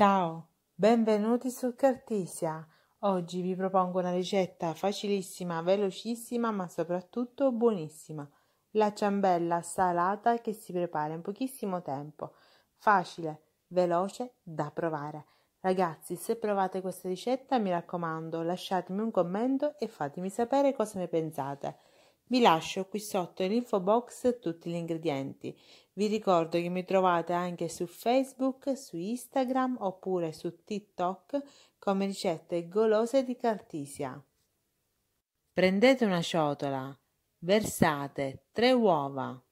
Ciao, benvenuti su Cartisia. Oggi vi propongo una ricetta facilissima, velocissima, ma soprattutto buonissima. La ciambella salata che si prepara in pochissimo tempo. Facile, veloce da provare. Ragazzi, se provate questa ricetta, mi raccomando, lasciatemi un commento e fatemi sapere cosa ne pensate. Vi lascio qui sotto nell'info box tutti gli ingredienti. Vi ricordo che mi trovate anche su Facebook, su Instagram oppure su TikTok come ricette golose di Cartisia. Prendete una ciotola, versate 3 uova,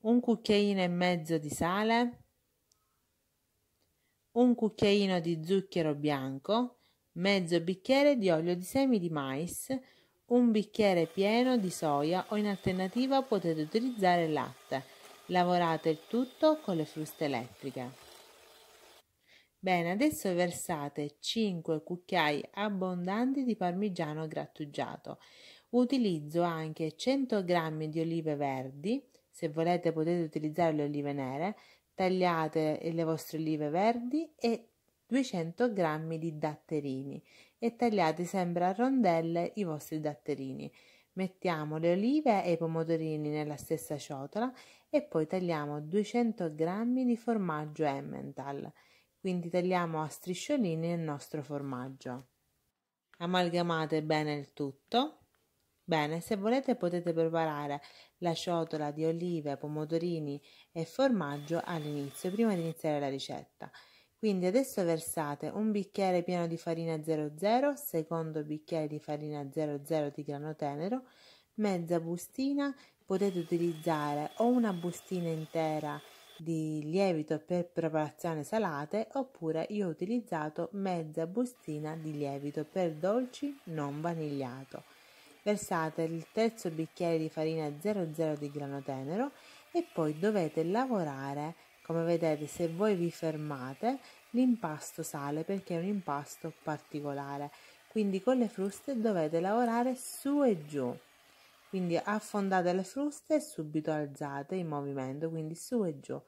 un cucchiaino e mezzo di sale, un cucchiaino di zucchero bianco, mezzo bicchiere di olio di semi di mais, un bicchiere pieno di soia o in alternativa potete utilizzare latte. Lavorate il tutto con le fruste elettriche. Bene, adesso versate 5 cucchiai abbondanti di parmigiano grattugiato. Utilizzo anche 100 g di olive verdi, se volete potete utilizzare le olive nere, tagliate le vostre olive verdi e 200 g di datterini e tagliate sempre a rondelle i vostri datterini. Mettiamo le olive e i pomodorini nella stessa ciotola e poi tagliamo 200 g di formaggio Emmental. Quindi tagliamo a strisciolini il nostro formaggio. Amalgamate bene il tutto. Bene, se volete potete preparare la ciotola di olive, pomodorini e formaggio all'inizio, prima di iniziare la ricetta. Quindi adesso versate un bicchiere pieno di farina 00, secondo bicchiere di farina 00 di grano tenero, mezza bustina, potete utilizzare o una bustina intera di lievito per preparazione salate oppure io ho utilizzato mezza bustina di lievito per dolci non vanigliato. Versate il terzo bicchiere di farina 00 di grano tenero e poi dovete lavorare come vedete, se voi vi fermate, l'impasto sale perché è un impasto particolare. Quindi con le fruste dovete lavorare su e giù. Quindi affondate le fruste e subito alzate in movimento, quindi su e giù.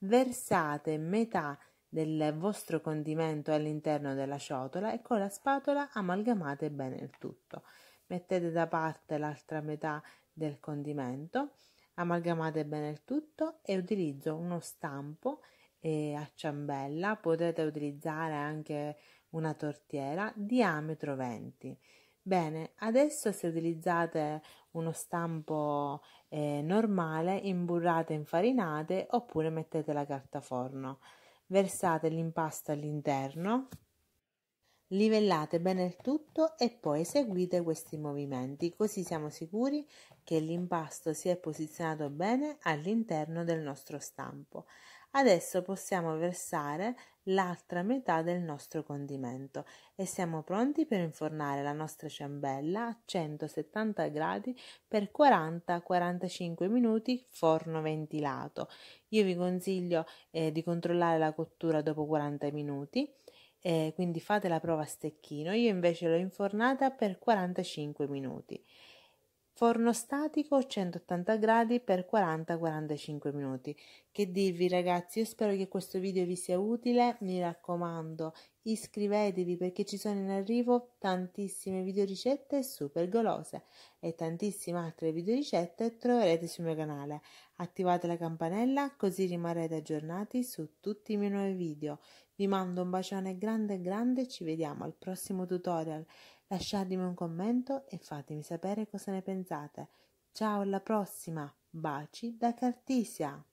Versate metà del vostro condimento all'interno della ciotola e con la spatola amalgamate bene il tutto. Mettete da parte l'altra metà del condimento amalgamate bene il tutto e utilizzo uno stampo eh, a ciambella potete utilizzare anche una tortiera diametro 20 bene adesso se utilizzate uno stampo eh, normale imburrate infarinate oppure mettete la carta forno versate l'impasto all'interno Livellate bene il tutto e poi eseguite questi movimenti, così siamo sicuri che l'impasto si è posizionato bene all'interno del nostro stampo. Adesso possiamo versare l'altra metà del nostro condimento e siamo pronti per infornare la nostra ciambella a 170 gradi per 40-45 minuti forno ventilato. Io vi consiglio eh, di controllare la cottura dopo 40 minuti eh, quindi fate la prova a stecchino, io invece l'ho infornata per 45 minuti Forno statico 180 gradi per 40-45 minuti. Che dirvi ragazzi, io spero che questo video vi sia utile, mi raccomando iscrivetevi perché ci sono in arrivo tantissime video ricette super golose e tantissime altre video ricette troverete sul mio canale. Attivate la campanella così rimarrete aggiornati su tutti i miei nuovi video. Vi mando un bacione grande grande ci vediamo al prossimo tutorial Lasciatemi un commento e fatemi sapere cosa ne pensate. Ciao alla prossima. Baci da Cartisia.